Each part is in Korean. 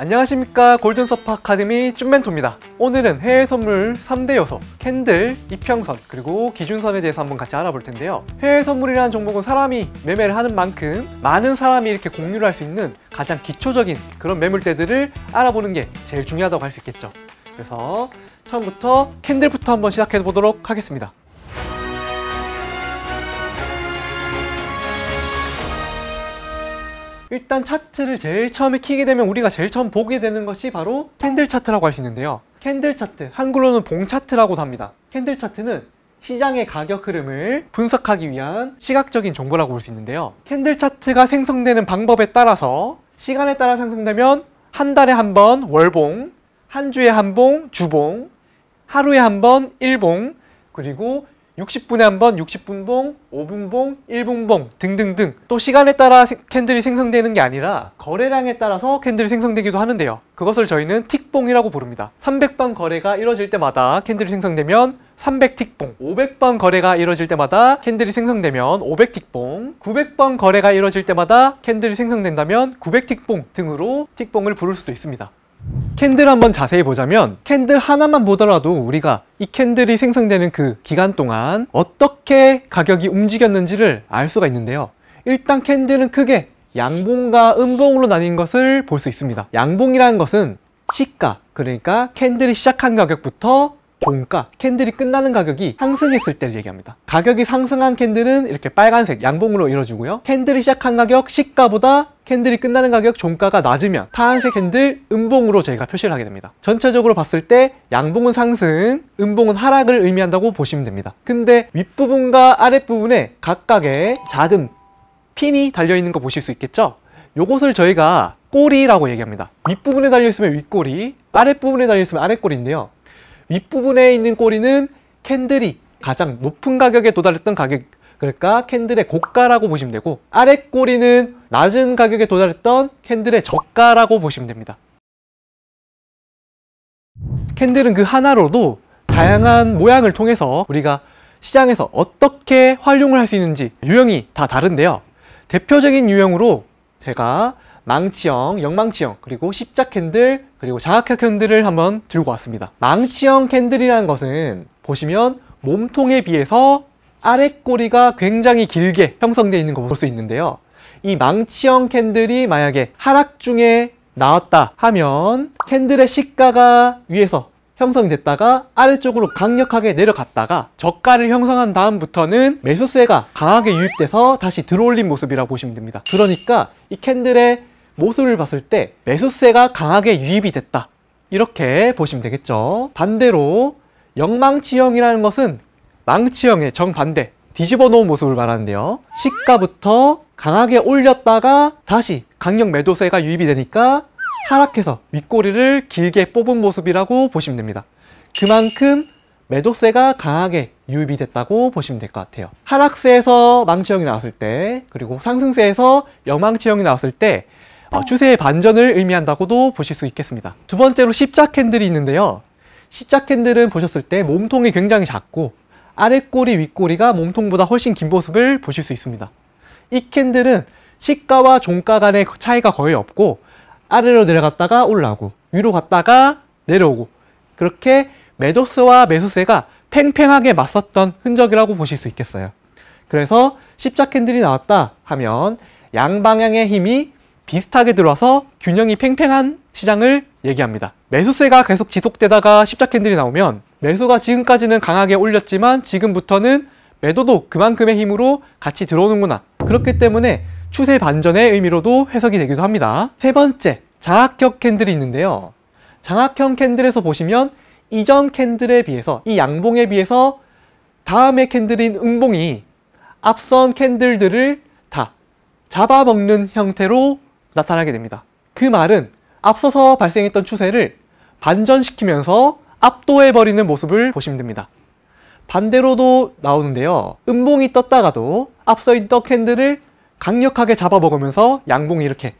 안녕하십니까 골든서파 아카데미 쭌멘토입니다 오늘은 해외 선물 3대 요소 캔들, 이평선, 그리고 기준선에 대해서 한번 같이 알아볼 텐데요 해외 선물이라는 종목은 사람이 매매를 하는 만큼 많은 사람이 이렇게 공유를 할 수 있는 가장 기초적인 그런 매물대들을 알아보는 게 제일 중요하다고 할 수 있겠죠 그래서 처음부터 캔들부터 한번 시작해 보도록 하겠습니다 일단 차트를 제일 처음에 키게 되면 우리가 제일 처음 보게 되는 것이 바로 캔들 차트라고 할 수 있는데요. 캔들 차트, 한글로는 봉 차트라고도 합니다. 캔들 차트는 시장의 가격 흐름을 분석하기 위한 시각적인 정보라고 볼 수 있는데요. 캔들 차트가 생성되는 방법에 따라서 시간에 따라 생성되면 한 달에 한 번 월봉, 한 주에 한 봉 주봉, 하루에 한 번 일봉, 그리고 60분에 한번 60분 봉, 5분 봉, 1분 봉 등등등 또 시간에 따라 캔들이 생성되는 게 아니라 거래량에 따라서 캔들이 생성되기도 하는데요 그것을 저희는 틱봉이라고 부릅니다 300번 거래가 이뤄질 때마다 캔들이 생성되면 300틱봉 500번 거래가 이뤄질 때마다 캔들이 생성되면 500틱봉 900번 거래가 이뤄질 때마다 캔들이 생성된다면 900틱봉 등으로 틱봉을 부를 수도 있습니다 캔들 한번 자세히 보자면 캔들 하나만 보더라도 우리가 이 캔들이 생성되는 그 기간 동안 어떻게 가격이 움직였는지를 알 수가 있는데요 일단 캔들은 크게 양봉과 음봉으로 나뉜 것을 볼 수 있습니다 양봉이라는 것은 시가 그러니까 캔들이 시작한 가격부터 종가, 캔들이 끝나는 가격이 상승했을 때를 얘기합니다. 가격이 상승한 캔들은 이렇게 빨간색 양봉으로 이루어지고요. 캔들이 시작한 가격 시가보다 캔들이 끝나는 가격 종가가 낮으면 파란색 핸들 음봉으로 저희가 표시를 하게 됩니다. 전체적으로 봤을 때 양봉은 상승, 음봉은 하락을 의미한다고 보시면 됩니다. 근데 윗부분과 아랫부분에 각각의 작은 핀이 달려있는 거 보실 수 있겠죠? 요것을 저희가 꼬리라고 얘기합니다. 윗부분에 달려있으면 윗꼬리, 아랫부분에 달려있으면 아랫꼬리인데요. 윗부분에 있는 꼬리는 캔들이 가장 높은 가격에 도달했던 가격 그러니까 캔들의 고가라고 보시면 되고 아래 꼬리는 낮은 가격에 도달했던 캔들의 저가라고 보시면 됩니다. 캔들은 그 하나로도 다양한 모양을 통해서 우리가 시장에서 어떻게 활용을 할 수 있는지 유형이 다 다른데요. 대표적인 유형으로 제가 망치형, 영망치형, 그리고 십자 캔들, 그리고 장학형 캔들을 한번 들고 왔습니다. 망치형 캔들이라는 것은 보시면 몸통에 비해서 아랫꼬리가 굉장히 길게 형성되어 있는 걸볼수 있는데요. 이 망치형 캔들이 만약에 하락 중에 나왔다 하면 캔들의 시가가 위에서 형성 됐다가 아래쪽으로 강력하게 내려갔다가 저가를 형성한 다음부터는 매수세가 강하게 유입돼서 다시 들어올린 모습이라고 보시면 됩니다. 그러니까 이 캔들의 모습을 봤을 때 매수세가 강하게 유입이 됐다. 이렇게 보시면 되겠죠. 반대로 영망치형이라는 것은 망치형의 정반대 뒤집어 놓은 모습을 말하는데요 시가부터 강하게 올렸다가 다시 강력 매도세가 유입이 되니까 하락해서 윗꼬리를 길게 뽑은 모습이라고 보시면 됩니다 그만큼 매도세가 강하게 유입이 됐다고 보시면 될 것 같아요 하락세에서 망치형이 나왔을 때 그리고 상승세에서 영망치형이 나왔을 때 어, 추세의 반전을 의미한다고도 보실 수 있겠습니다 두 번째로 십자 캔들이 있는데요 십자 캔들은 보셨을 때 몸통이 굉장히 작고 아랫꼬리 윗꼬리가 몸통보다 훨씬 긴 모습을 보실 수 있습니다. 이 캔들은 시가와 종가 간의 차이가 거의 없고 아래로 내려갔다가 올라오고 위로 갔다가 내려오고 그렇게 매도세와 매수세가 팽팽하게 맞섰던 흔적이라고 보실 수 있겠어요. 그래서 십자 캔들이 나왔다 하면 양방향의 힘이 비슷하게 들어와서 균형이 팽팽한 시장을 얘기합니다. 매수세가 계속 지속되다가 십자 캔들이 나오면 매수가 지금까지는 강하게 올렸지만 지금부터는 매도도 그만큼의 힘으로 같이 들어오는구나. 그렇기 때문에 추세 반전의 의미로도 해석이 되기도 합니다. 세 번째, 장악형 캔들이 있는데요. 장악형 캔들에서 보시면 이전 캔들에 비해서 이 양봉에 비해서 다음의 캔들인 음봉이 앞선 캔들들을 다 잡아먹는 형태로 나타나게 됩니다. 그 말은 앞서서 발생했던 추세를 반전시키면서 압도해버리는 모습을 보시면 됩니다. 반대로도 나오는데요. 음봉이 떴다가도 앞서 있던 캔들을 강력하게 잡아먹으면서 양봉이 이렇게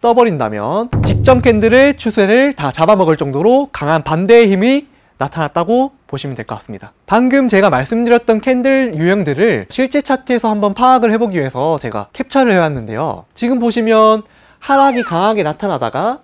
떠버린다면 직전 캔들의 추세를 다 잡아먹을 정도로 강한 반대의 힘이 나타났다고 보시면 될 것 같습니다. 방금 제가 말씀드렸던 캔들 유형들을 실제 차트에서 한번 파악을 해보기 위해서 제가 캡처를 해왔는데요. 지금 보시면 하락이 강하게 나타나다가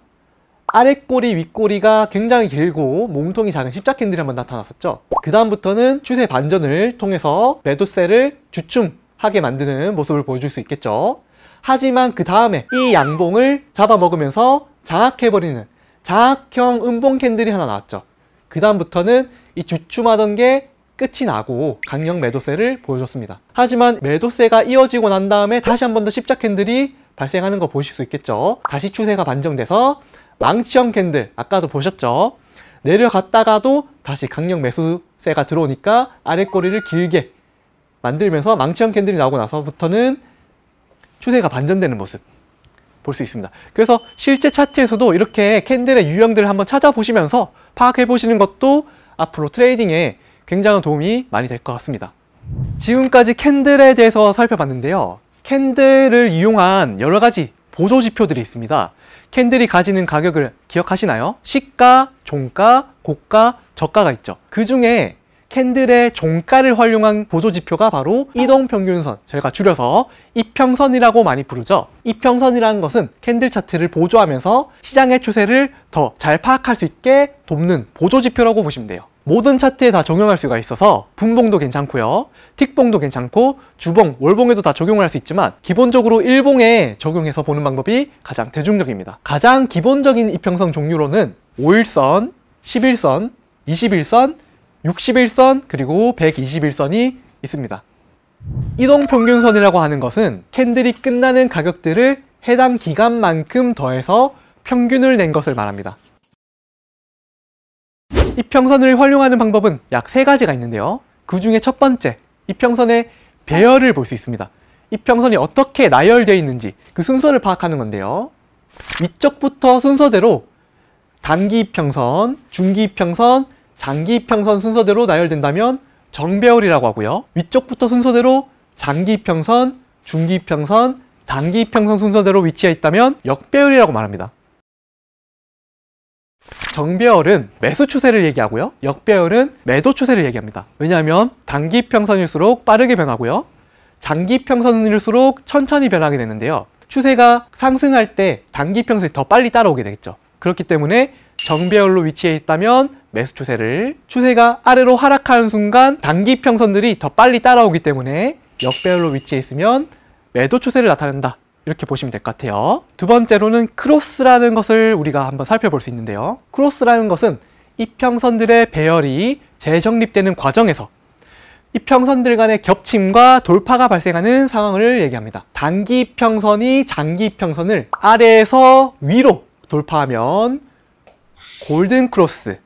아랫꼬리, 윗꼬리가 굉장히 길고 몸통이 작은 십자캔들이 한번 나타났었죠. 그 다음부터는 추세 반전을 통해서 매도세를 주춤하게 만드는 모습을 보여줄 수 있겠죠. 하지만 그 다음에 이 양봉을 잡아먹으면서 장악해버리는 장악형 음봉 캔들이 하나 나왔죠. 그 다음부터는 이 주춤하던 게 끝이 나고 강력 매도세를 보여줬습니다. 하지만 매도세가 이어지고 난 다음에 다시 한번 더 십자캔들이 발생하는 거 보실 수 있겠죠. 다시 추세가 반정돼서 망치형 캔들 아까도 보셨죠? 내려갔다가도 다시 강력 매수세가 들어오니까 아래 꼬리를 길게 만들면서 망치형 캔들이 나오고 나서부터는 추세가 반전되는 모습 볼 수 있습니다. 그래서 실제 차트에서도 이렇게 캔들의 유형들을 한번 찾아보시면서 파악해 보시는 것도 앞으로 트레이딩에 굉장한 도움이 많이 될 것 같습니다. 지금까지 캔들에 대해서 살펴봤는데요. 캔들을 이용한 여러 가지 보조 지표들이 있습니다. 캔들이 가지는 가격을 기억하시나요? 시가, 종가, 고가, 저가가 있죠. 그 중에 캔들의 종가를 활용한 보조지표가 바로 이동평균선, 저희가 줄여서 이평선이라고 많이 부르죠. 이평선이라는 것은 캔들 차트를 보조하면서 시장의 추세를 더 잘 파악할 수 있게 돕는 보조지표라고 보시면 돼요. 모든 차트에 다 적용할 수가 있어서 분봉도 괜찮고요. 틱봉도 괜찮고 주봉, 월봉에도 다 적용할 수 있지만 기본적으로 일봉에 적용해서 보는 방법이 가장 대중적입니다. 가장 기본적인 이평선 종류로는 5일선, 11선, 21선, 61선, 그리고 121선이 있습니다. 이동평균선이라고 하는 것은 캔들이 끝나는 가격들을 해당 기간만큼 더해서 평균을 낸 것을 말합니다. 이평선을 활용하는 방법은 약 세가지가 있는데요. 그 중에 첫 번째, 이평선의 배열을 볼 수 있습니다. 이평선이 어떻게 나열되어 있는지 그 순서를 파악하는 건데요. 위쪽부터 순서대로 단기 이평선, 중기 이평선, 장기 이평선 순서대로 나열된다면 정배열이라고 하고요. 위쪽부터 순서대로 장기 이평선, 중기 이평선, 단기 이평선 순서대로 위치해 있다면 역배열이라고 말합니다. 정배열은 매수 추세를 얘기하고요. 역배열은 매도 추세를 얘기합니다. 왜냐하면 단기 평선일수록 빠르게 변하고요. 장기 평선일수록 천천히 변하게 되는데요. 추세가 상승할 때 단기 평선이 더 빨리 따라오게 되겠죠. 그렇기 때문에 정배열로 위치해 있다면 매수 추세를 추세가 아래로 하락하는 순간 단기 평선들이 더 빨리 따라오기 때문에 역배열로 위치해 있으면 매도 추세를 나타낸다 이렇게 보시면 될 것 같아요. 두 번째로는 크로스라는 것을 우리가 한번 살펴볼 수 있는데요. 크로스라는 것은 이평선들의 배열이 재정립되는 과정에서 이평선들 간의 겹침과 돌파가 발생하는 상황을 얘기합니다. 단기 이평선이 장기 이평선을 아래에서 위로 돌파하면 골든 크로스.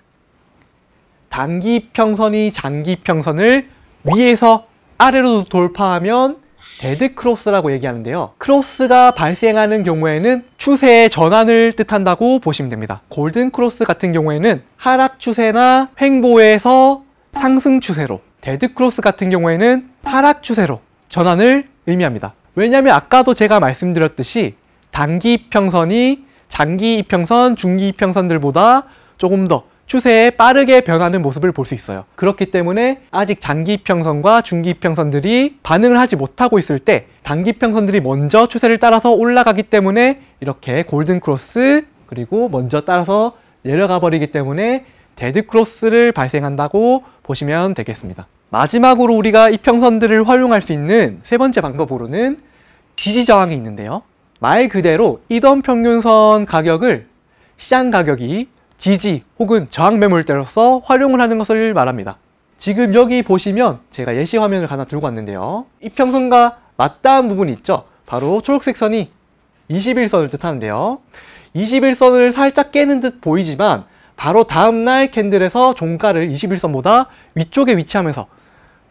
단기 이평선이 장기 이평선을 위에서 아래로 돌파하면 데드 크로스라고 얘기하는데요. 크로스가 발생하는 경우에는 추세의 전환을 뜻한다고 보시면 됩니다. 골든 크로스 같은 경우에는 하락 추세나 횡보에서 상승 추세로 데드 크로스 같은 경우에는 하락 추세로 전환을 의미합니다. 왜냐하면 아까도 제가 말씀드렸듯이 단기 이평선이 장기 이평선, 중기 이평선들보다 조금 더 추세에 빠르게 변하는 모습을 볼 수 있어요. 그렇기 때문에 아직 장기 평선과 중기 평선들이 반응을 하지 못하고 있을 때 단기 평선들이 먼저 추세를 따라서 올라가기 때문에 이렇게 골든 크로스 그리고 먼저 따라서 내려가 버리기 때문에 데드 크로스를 발생한다고 보시면 되겠습니다. 마지막으로 우리가 이평선들을 활용할 수 있는 세 번째 방법으로는 지지 저항이 있는데요. 말 그대로 이던 평균선 가격을 시장 가격이 지지 혹은 저항 매물대로서 활용을 하는 것을 말합니다. 지금 여기 보시면 제가 예시 화면을 하나 들고 왔는데요. 이평선과 맞닿은 부분이 있죠. 바로 초록색 선이 21선을 뜻하는데요. 21선을 살짝 깨는 듯 보이지만 바로 다음날 캔들에서 종가를 21선보다 위쪽에 위치하면서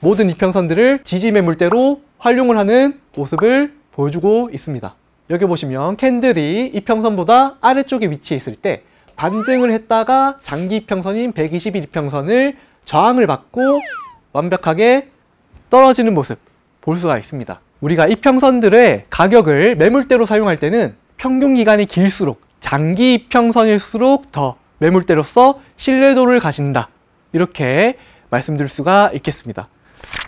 모든 이평선들을 지지 매물대로 활용을 하는 모습을 보여주고 있습니다. 여기 보시면 캔들이 이평선보다 아래쪽에 위치했을때 반등을 했다가 장기 평선인1 2 1평선을 저항을 받고 완벽하게 떨어지는 모습 볼 수가 있습니다. 우리가 이평선들의 가격을 매물대로 사용할 때는 평균 기간이 길수록 장기 평선일수록더 매물대로서 신뢰도를 가진다. 이렇게 말씀드릴 수가 있겠습니다.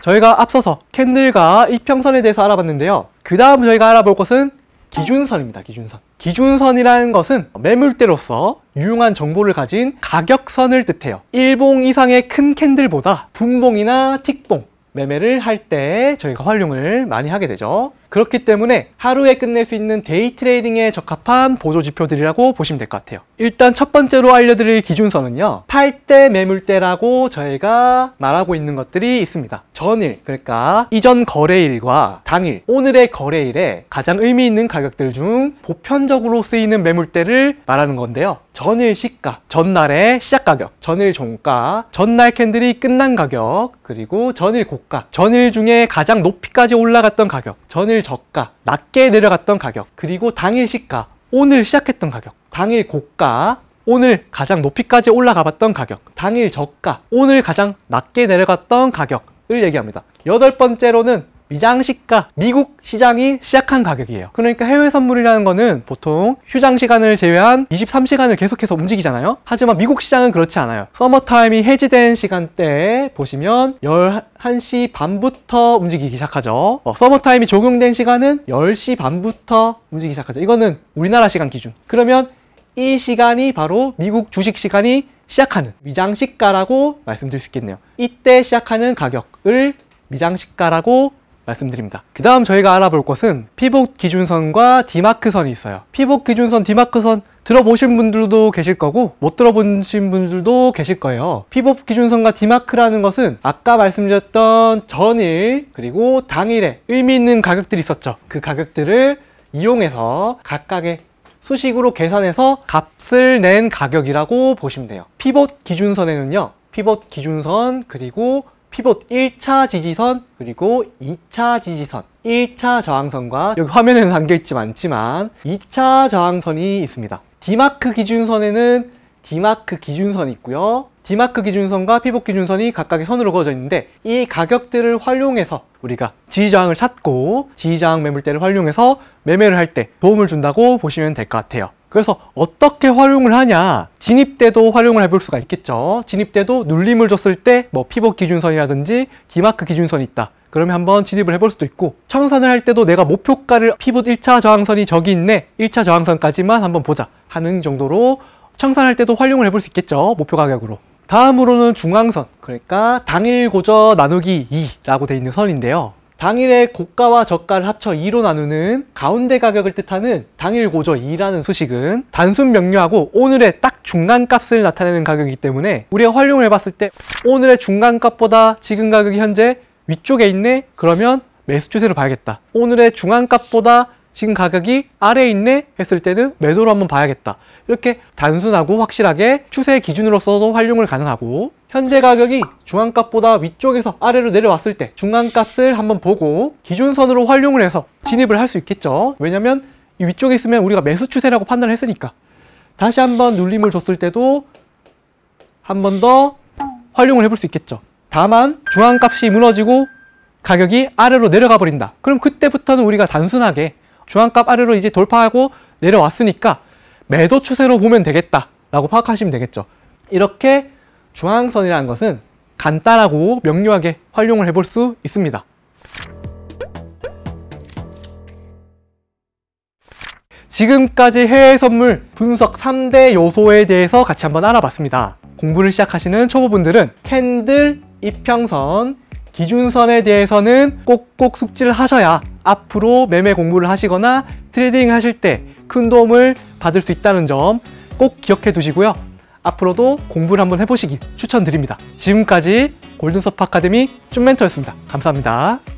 저희가 앞서서 캔들과 이평선에 대해서 알아봤는데요. 그 다음 저희가 알아볼 것은 기준선입니다. 기준선. 기준선이라는 것은 매물대로서 유용한 정보를 가진 가격선을 뜻해요. 1봉 이상의 큰 캔들보다 분봉이나 틱봉 매매를 할 때 저희가 활용을 많이 하게 되죠. 그렇기 때문에 하루에 끝낼 수 있는 데이 트레이딩에 적합한 보조 지표들이라고 보시면 될 것 같아요. 일단 첫 번째로 알려드릴 기준선은요. 팔대 매물대라고 저희가 말하고 있는 것들이 있습니다. 전일, 그러니까 이전 거래일과 당일, 오늘의 거래일에 가장 의미 있는 가격들 중 보편적으로 쓰이는 매물대를 말하는 건데요. 전일 시가, 전날의 시작 가격, 전일 종가, 전날 캔들이 끝난 가격, 그리고 전일 고가, 전일 중에 가장 높이까지 올라갔던 가격, 전일 오늘 저가, 낮게 내려갔던 가격, 그리고 당일 시가, 오늘 시작했던 가격, 당일 고가, 오늘 가장 높이까지 올라가 봤던 가격, 당일 저가, 오늘 가장 낮게 내려갔던 가격을 얘기합니다. 여덟 번째로는 미장시가 미국 시장이 시작한 가격이에요 그러니까 해외 선물이라는 거는 보통 휴장 시간을 제외한 23시간을 계속해서 움직이잖아요 하지만 미국 시장은 그렇지 않아요 서머타임이 해지된 시간대에 보시면 11시 반부터 움직이기 시작하죠 어, 서머타임이 적용된 시간은 10시 반부터 움직이기 시작하죠 이거는 우리나라 시간 기준 그러면 이 시간이 바로 미국 주식 시간이 시작하는 미장시가라고 말씀드릴 수 있겠네요 이때 시작하는 가격을 미장시가라고 말씀드립니다. 그 다음 저희가 알아볼 것은 피복 기준선과 디마크선이 있어요. 피복 기준선, 디마크선 들어보신 분들도 계실 거고 못 들어보신 분들도 계실 거예요 피복 기준선과 디마크라는 것은 아까 말씀드렸던 전일 그리고 당일에 의미 있는 가격들이 있었죠 그 가격들을 이용해서 각각의 수식으로 계산해서 값을 낸 가격이라고 보시면 돼요 피봇 기준선에는요 피봇 기준선 그리고 피봇 1차 지지선 그리고 2차 지지선 1차 저항선과 여기 화면에는 담겨있지 않지만 2차 저항선이 있습니다 디마크 기준선에는 디마크 기준선이 있고요 디마크 기준선과 피봇 기준선이 각각의 선으로 그어져 있는데 이 가격들을 활용해서 우리가 지지저항을 찾고 지지저항 매물대를 활용해서 매매를 할 때 도움을 준다고 보시면 될 것 같아요 그래서 어떻게 활용을 하냐 진입 때도 활용을 해볼 수가 있겠죠 진입 때도 눌림을 줬을 때 뭐 피벗 기준선이라든지 디마크 기준선이 있다 그러면 한번 진입을 해볼 수도 있고 청산을 할 때도 내가 목표가를 피벗 1차 저항선이 저기 있네 1차 저항선까지만 한번 보자 하는 정도로 청산할 때도 활용을 해볼 수 있겠죠 목표 가격으로 다음으로는 중앙선 그러니까 당일 고저 나누기 2라고 돼 있는 선인데요 당일의 고가와 저가를 합쳐 2로 나누는 가운데 가격을 뜻하는 당일 고저 2라는 수식은 단순 명료하고 오늘의 딱 중간값을 나타내는 가격이기 때문에 우리가 활용을 해봤을 때 오늘의 중간값보다 지금 가격이 현재 위쪽에 있네? 그러면 매수 추세로 봐야겠다. 오늘의 중간값보다 지금 가격이 아래 있네 했을 때는 매도로 한번 봐야겠다 이렇게 단순하고 확실하게 추세 기준으로서도 활용을 가능하고 현재 가격이 중앙값보다 위쪽에서 아래로 내려왔을 때중앙값을 한번 보고 기준선으로 활용을 해서 진입을 할 수 있겠죠 왜냐면 이 위쪽에 있으면 우리가 매수 추세라고 판단을 했으니까 다시 한번 눌림을 줬을 때도 한 번 더 활용을 해볼 수 있겠죠 다만 중앙값이 무너지고 가격이 아래로 내려가 버린다 그럼 그때부터는 우리가 단순하게 중앙값 아래로 이제 돌파하고 내려왔으니까 매도 추세로 보면 되겠다라고 파악하시면 되겠죠. 이렇게 중앙선이라는 것은 간단하고 명료하게 활용을 해볼 수 있습니다. 지금까지 해외 선물 분석 3대 요소에 대해서 같이 한번 알아봤습니다. 공부를 시작하시는 초보분들은 캔들, 이평선, 기준선에 대해서는 꼭꼭 숙지를 하셔야 앞으로 매매 공부를 하시거나 트레이딩 하실 때 큰 도움을 받을 수 있다는 점 꼭 기억해 두시고요. 앞으로도 공부를 한번 해보시길 추천드립니다. 지금까지 골든서프 아카데미 쭌멘토였습니다. 감사합니다.